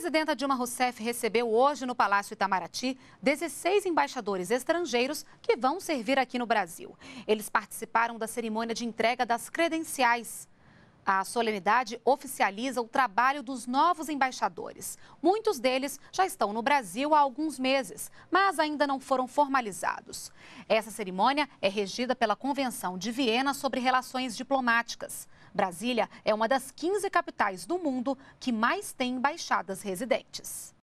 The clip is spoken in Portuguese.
presidenta Dilma Rousseff recebeu hoje no Palácio Itamaraty 16 embaixadores estrangeiros que vão servir aqui no Brasil. Eles participaram da cerimônia de entrega das credenciais. A solenidade oficializa o trabalho dos novos embaixadores. Muitos deles já estão no Brasil há alguns meses, mas ainda não foram formalizados. Essa cerimônia é regida pela Convenção de Viena sobre Relações Diplomáticas. Brasília é uma das 15 capitais do mundo que mais tem embaixadas residentes.